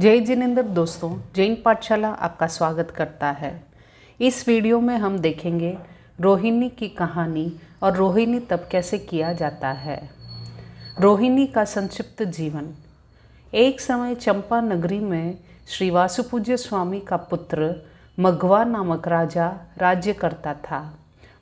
जय जिनेंद्र दोस्तों जैन पाठशाला आपका स्वागत करता है इस वीडियो में हम देखेंगे रोहिणी की कहानी और रोहिणी तब कैसे किया जाता है रोहिणी का संक्षिप्त जीवन एक समय चंपा नगरी में श्री वासुपूज्य स्वामी का पुत्र मघवा नामक राजा राज्य करता था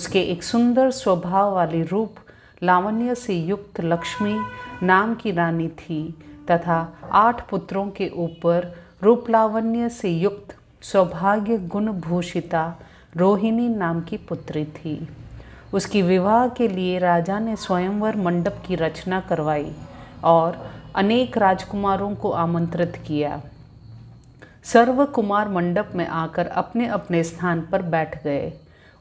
उसके एक सुंदर स्वभाव वाली रूप लावण्य से युक्त लक्ष्मी नाम की रानी थी तथा आठ पुत्रों के ऊपर रूपलावण्य से युक्त सौभाग्य गुण भूषिता रोहिणी नाम की पुत्री थी उसकी विवाह के लिए राजा ने स्वयंवर मंडप की रचना करवाई और अनेक राजकुमारों को आमंत्रित किया सर्व कुमार मंडप में आकर अपने अपने स्थान पर बैठ गए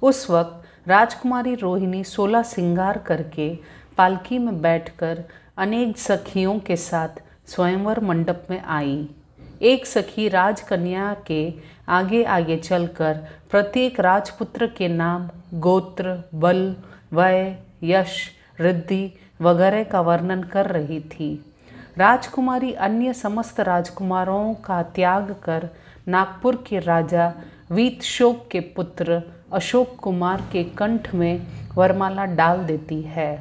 उस वक्त राजकुमारी रोहिणी सोलह सिंगार करके पालकी में बैठकर अनेक सखियों के साथ स्वयंवर मंडप में आई एक सखी राजकन्या के आगे आगे चलकर प्रत्येक राजपुत्र के नाम गोत्र बल वय यश रिद्धि वगैरह का वर्णन कर रही थी राजकुमारी अन्य समस्त राजकुमारों का त्याग कर नागपुर के राजा वीतशोक के पुत्र अशोक कुमार के कंठ में वरमाला डाल देती है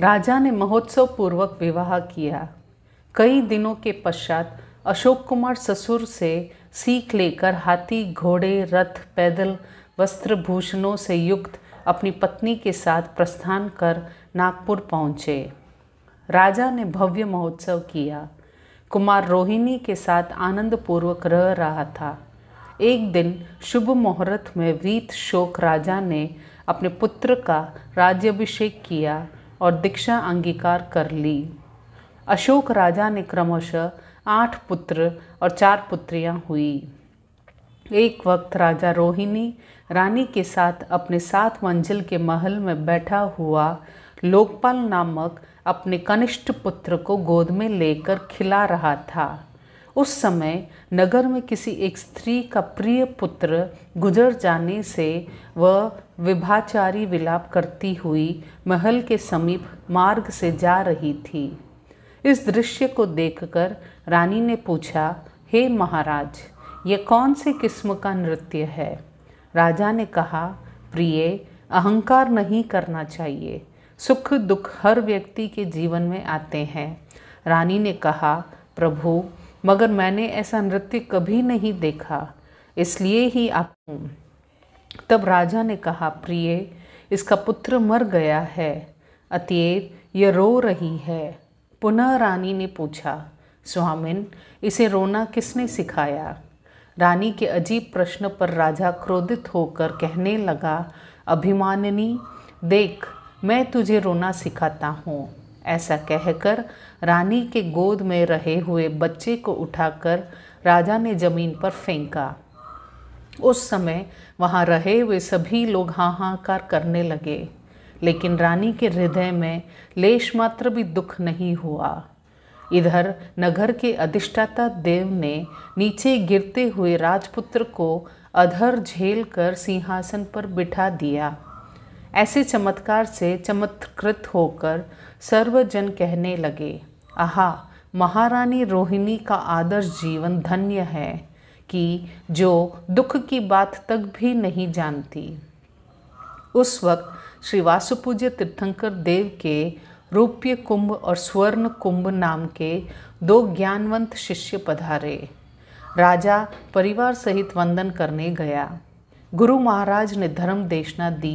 राजा ने महोत्सव पूर्वक विवाह किया कई दिनों के पश्चात अशोक कुमार ससुर से सीख लेकर हाथी घोड़े रथ पैदल वस्त्र भूषणों से युक्त अपनी पत्नी के साथ प्रस्थान कर नागपुर पहुँचे राजा ने भव्य महोत्सव किया कुमार रोहिणी के साथ आनंदपूर्वक रह रहा था एक दिन शुभ मुहूर्त में वीत शोक राजा ने अपने पुत्र का राज्याभिषेक किया और दीक्षा अंगीकार कर ली अशोक राजा ने क्रमशः आठ पुत्र और चार पुत्रियां हुई एक वक्त राजा रोहिणी रानी के साथ अपने सात मंजिल के महल में बैठा हुआ लोकपाल नामक अपने कनिष्ठ पुत्र को गोद में लेकर खिला रहा था उस समय नगर में किसी एक स्त्री का प्रिय पुत्र गुजर जाने से वह विभाचारी विलाप करती हुई महल के समीप मार्ग से जा रही थी इस दृश्य को देखकर रानी ने पूछा हे महाराज ये कौन से किस्म का नृत्य है राजा ने कहा प्रिय अहंकार नहीं करना चाहिए सुख दुख हर व्यक्ति के जीवन में आते हैं रानी ने कहा प्रभु मगर मैंने ऐसा नृत्य कभी नहीं देखा इसलिए ही आप तब राजा ने कहा प्रिय इसका पुत्र मर गया है अतएव यह रो रही है पुनः रानी ने पूछा स्वामिन इसे रोना किसने सिखाया रानी के अजीब प्रश्न पर राजा क्रोधित होकर कहने लगा अभिमानिनी देख मैं तुझे रोना सिखाता हूँ ऐसा कहकर रानी के गोद में रहे हुए बच्चे को उठाकर राजा ने जमीन पर फेंका उस समय वहाँ रहे हुए सभी लोग हाहाकार करने लगे लेकिन रानी के हृदय में लेश मात्र भी दुख नहीं हुआ इधर नगर के अधिष्ठाता देव ने नीचे गिरते हुए राजपुत्र को अधर झेल कर सिंहासन पर बिठा दिया ऐसे चमत्कार से चमत्कृत होकर सर्वजन कहने लगे आहा महारानी रोहिणी का आदर्श जीवन धन्य है कि जो दुख की बात तक भी नहीं जानती उस वक्त श्री वासुपूज्य तीर्थंकर देव के रूप्य कुंभ और स्वर्ण कुंभ नाम के दो ज्ञानवंत शिष्य पधारे राजा परिवार सहित वंदन करने गया गुरु महाराज ने धर्म देशना दी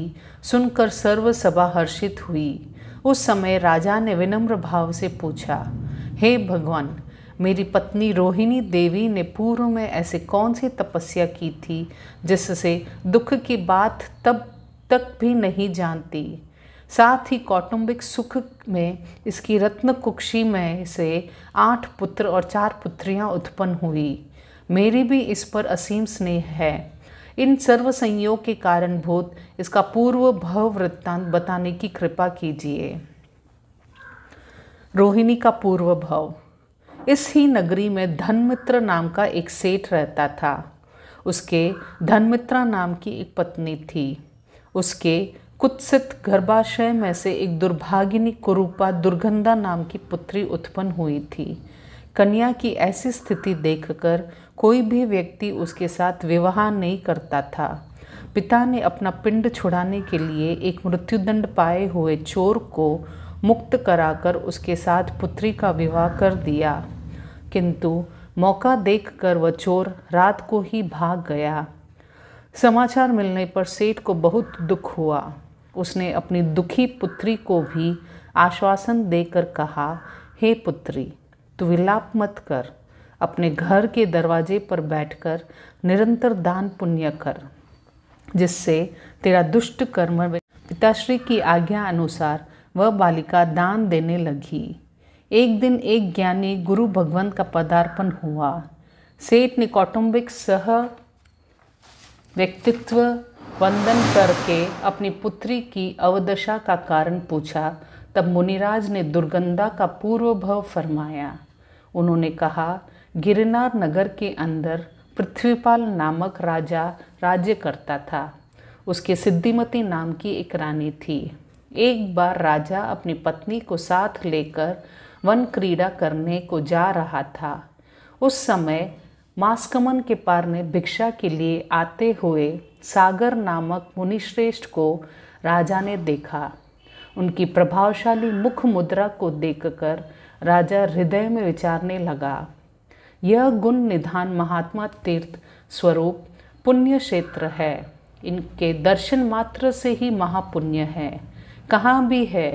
सुनकर सर्व सभा हर्षित हुई उस समय राजा ने विनम्र भाव से पूछा हे hey भगवान मेरी पत्नी रोहिणी देवी ने पूर्व में ऐसे कौन सी तपस्या की थी जिससे दुख की बात तब तक भी नहीं जानती साथ ही कौटुंबिक सुख में इसकी रत्न कुक्षी में से आठ पुत्र और चार पुत्रियां उत्पन्न हुई मेरी भी इस पर असीम स्नेह है इन सर्व संयोग के कारणभूत इसका पूर्व भव वृत्तांत बताने की कृपा कीजिए रोहिणी का पूर्व भव इस ही नगरी में धनमित्र नाम का एक सेठ रहता था उसके धनमित्रा नाम की एक पत्नी थी उसके कुत्सित गर्भाशय में से एक दुर्भागिनी कुरूपा दुर्गंधा नाम की पुत्री उत्पन्न हुई थी कन्या की ऐसी स्थिति देखकर कोई भी व्यक्ति उसके साथ विवाह नहीं करता था पिता ने अपना पिंड छुड़ाने के लिए एक मृत्युदंड पाए हुए चोर को मुक्त कराकर उसके साथ पुत्री का विवाह कर दिया किंतु मौका देखकर वह चोर रात को ही भाग गया समाचार मिलने पर सेठ को बहुत दुख हुआ उसने अपनी दुखी पुत्री को भी आश्वासन देकर कहा हे पुत्री तो विलाप मत कर अपने घर के दरवाजे पर बैठकर निरंतर दान पुण्य कर जिससे तेरा दुष्ट कर्म पिताश्री की आज्ञा अनुसार वह बालिका दान देने लगी एक दिन एक ज्ञानी गुरु भगवंत का पदार्पण हुआ सेठ ने कौटुंबिक सह व्यक्तित्व वंदन करके अपनी पुत्री की अवदशा का कारण पूछा तब मुनिराज ने दुर्गंधा का पूर्वभव फरमाया उन्होंने कहा गिरनार नगर के अंदर पृथ्वीपाल नामक राजा राज्य करता था उसके सिद्धिमती नाम की एक रानी थी एक बार राजा अपनी पत्नी को साथ लेकर वन क्रीड़ा करने को जा रहा था उस समय मास्कमन के पार ने भिक्षा के लिए आते हुए सागर नामक मुनिश्रेष्ठ को राजा ने देखा उनकी प्रभावशाली मुख मुद्रा को देखकर राजा हृदय में विचारने लगा यह गुण निधान महात्मा तीर्थ स्वरूप पुण्य क्षेत्र है इनके दर्शन मात्र से ही महापुण्य है कहाँ भी है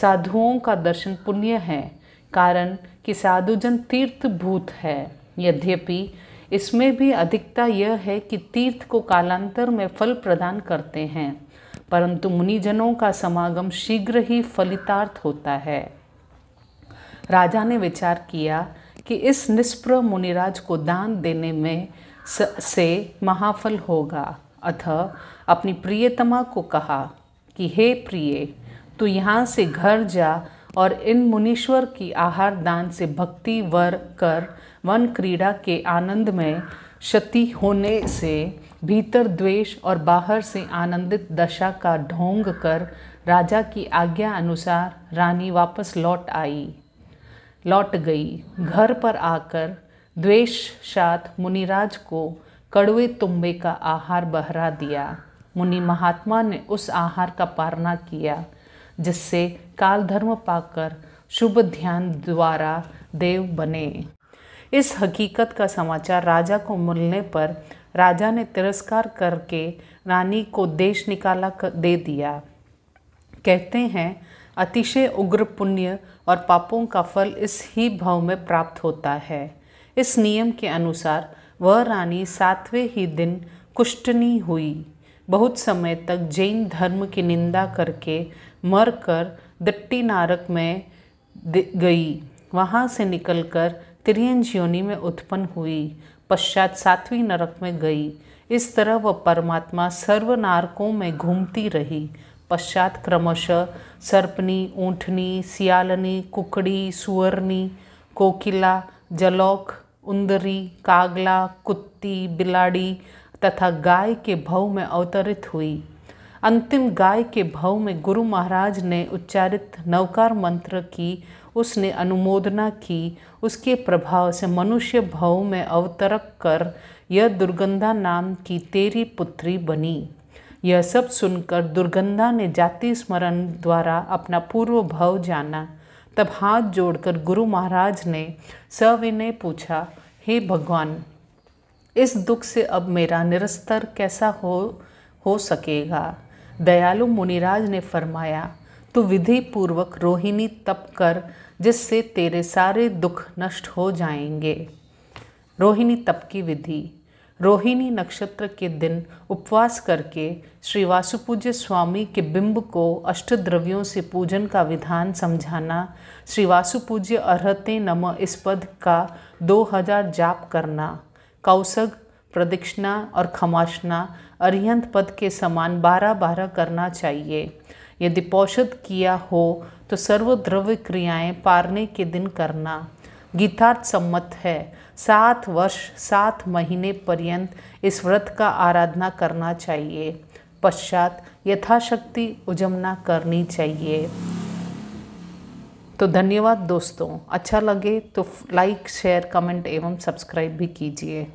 साधुओं का दर्शन पुण्य है कारण कि साधुजन तीर्थ भूत है यद्यपि इसमें भी अधिकता यह है कि तीर्थ को कालांतर में फल प्रदान करते हैं परंतु मुनिजनों का समागम शीघ्र ही फलितार्थ होता है राजा ने विचार किया कि इस निष्प्र मुनिराज को दान देने में से महाफल होगा अतः अपनी प्रियतमा को कहा कि हे प्रिय तू यहाँ से घर जा और इन मुनीश्वर की आहार दान से भक्ति वर कर वन क्रीड़ा के आनंद में क्षति होने से भीतर द्वेष और बाहर से आनंदित दशा का ढोंग कर राजा की आज्ञा अनुसार रानी वापस लौट आई लौट गई घर पर आकर द्वेष शात मुनिराज को कड़वे तुम्बे का आहार बहरा दिया मुनि महात्मा ने उस आहार का पारना किया जिससे काल धर्म पाकर शुभ ध्यान द्वारा देव बने इस हकीकत का समाचार राजा को मिलने पर राजा ने तिरस्कार करके रानी को देश निकाला कर दे दिया कहते हैं अतिशय उग्र पुण्य और पापों का फल इस ही भाव में प्राप्त होता है इस नियम के अनुसार वह रानी सातवें ही दिन कुष्टनी हुई बहुत समय तक जैन धर्म की निंदा करके मर कर दट्टी नारक में गई वहाँ से निकलकर कर योनि में उत्पन्न हुई पश्चात सातवीं नरक में गई इस तरह वह परमात्मा सर्व नारकों में घूमती रही पश्चात क्रमश सर्पनी ऊँटनी सियालनी कुकड़ी सुअरनी कोकिला जलौक उंदरी कागला कुत्ती बिलाड़ी तथा गाय के भव में अवतरित हुई अंतिम गाय के भव में गुरु महाराज ने उच्चारित नवकार मंत्र की उसने अनुमोदना की उसके प्रभाव से मनुष्य भव में अवतरक कर यह दुर्गंधा नाम की तेरी पुत्री बनी यह सब सुनकर दुर्गंधा ने जाति स्मरण द्वारा अपना पूर्व भाव जाना तब हाथ जोड़कर गुरु महाराज ने सविनय पूछा हे भगवान इस दुख से अब मेरा निरस्तर कैसा हो हो सकेगा दयालु मुनिराज ने फरमाया तो विधि पूर्वक रोहिणी तप कर जिससे तेरे सारे दुख नष्ट हो जाएंगे रोहिणी तप की विधि रोहिणी नक्षत्र के दिन उपवास करके श्री वासुपूज्य स्वामी के बिंब को अष्ट द्रव्यों से पूजन का विधान समझाना श्री वासुपूज्य अर्हते नम इस पद का 2000 जाप करना कौसग प्रदक्षिणा और खमाशना अरिहंत पद के समान बारह बारह करना चाहिए यदि पौषद किया हो तो सर्वद्रव्य क्रियाएं पारने के दिन करना गीतार्थ सम्मत है सात वर्ष सात महीने पर्यंत इस व्रत का आराधना करना चाहिए पश्चात यथाशक्ति उजमना करनी चाहिए तो धन्यवाद दोस्तों अच्छा लगे तो लाइक शेयर कमेंट एवं सब्सक्राइब भी कीजिए